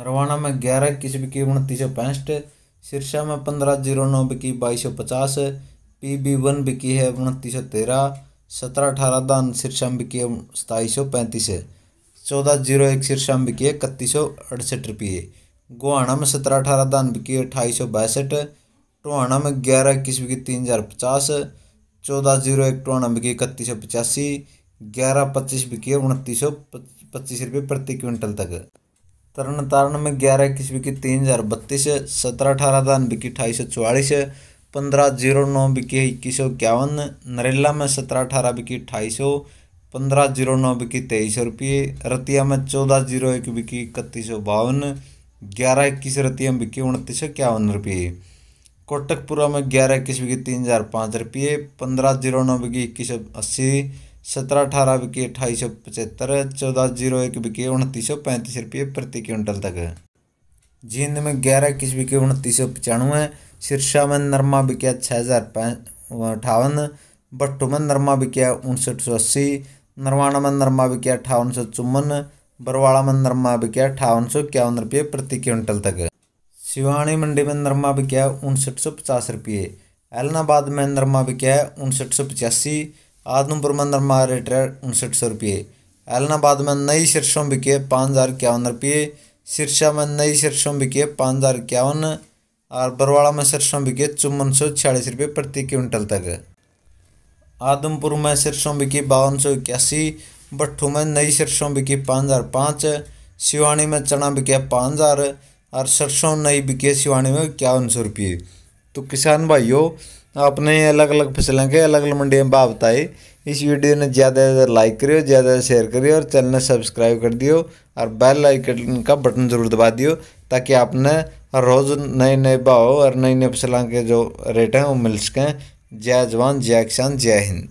नरवाना में ग्यारह इक्कीस बिकी उनतीस सौ पैंसठ सिरसा में पंद्रह जीरो नौ बिकी बाईस सौ पचास पी बी वन बिकी है उनतीस सौ तेरह सत्रह अठारह धान सिरसा में बिकी है सताईस सौ पैंतीस है चौदह जीरो एक सिरसा में बिकी है इकतीस सौ अड़सठ रुपये गुहाणा में सत्रह अठारह धान बिकी है अठाईस सौ बासठ टोहाना में ग्यारह इक्कीस बिकी तीन हज़ार पचास चौदह जीरो एक टोहाना बिकी इकतीस सौ पचासी ग्यारह पच्चीस बिकी है उनतीस सौ पच्चीस रुपये प्रति क्विंटल तक तरन तारण में ग्यारह इक्कीस बिकी तीन हज़ार बत्तीस है सत्रह अठारह दान बिकी अठाईस सौ चौवालीस है पंद्रह जीरो नौ विकेट इक्कीस सौ इक्यावन नरेला में सत्रह अठारह बिकी अठाईस सौ पंद्रह जीरो नौ बिकी तेईस सौ रुपये रतिया में चौदह जीरो एक बिकी इकतीस सौ बावन ग्यारह इक्कीस रतिया में बिकी उनतीस सौ इक्यावन रुपये कोटकपुरा में ग्यारह इक्कीस बिकी तीन हज़ार पाँच रुपये पंद्रह जीरो नौ बिकी इक्कीस सौ अस्सी सत्रह अठारह बिके अठाई सौ पचहत्तर चौदह जीरो एक बिके उनतीस सौ पैंतीस रुपये प्रति क्विंटल तक जींद में ग्यारह इक्कीस बिके उनतीस सौ पचानवे सिरसा में नरमा बिका छः हज़ार अठावन भट्टू में नरमा बिकया उनसठ सौ अस्सी नरवाणा में नरमा बिका अठावन सौ चौवन बरवाड़ा में नरमा बिका अठावन सौ इक्यावन रुपये प्रति क्विंटल तक शिवानी मंडी में नरमा बिका उनसठ सौ पचास रुपये एलनाबाद में नरमा बिकया उनसठ सौ पचासी आदमपुर में नरमा रेट है उनसठ सौ रुपये एलनाबाद में नई सरसों बिके पाँच हज़ार इक्यावन रुपये सिरसा में नई सरसों बिके पाँच हज़ार इक्यावन और बरवाड़ा में सरसों बिके चौवन सौ छियालीस रुपये प्रति क्विंटल तक आदमपुर में सिरसों बिकी बावन सौ इक्यासी भट्ठू में नई सिरसों बिकी पाँच हज़ार पाँच शिवानी में चना बिके पाँच हज़ार और सरसों नई बिके शिवानी में इक्यावन सौ रुपये तो किसान भाइयों अपने अलग अलग फसलों के अलग अलग मंडियों में भाव बताए इस वीडियो ने ज़्यादा से ज़्यादा लाइक करियो ज़्यादा से शेयर करियो और चैनल सब्सक्राइब कर दियो और बेल आइकन का बटन ज़रूर दबा दियो ताकि आपने रोज़ नए नए भाव और नई नई फसलों के जो रेट हैं वो मिल सकें जय जवान जय किसान जय हिंद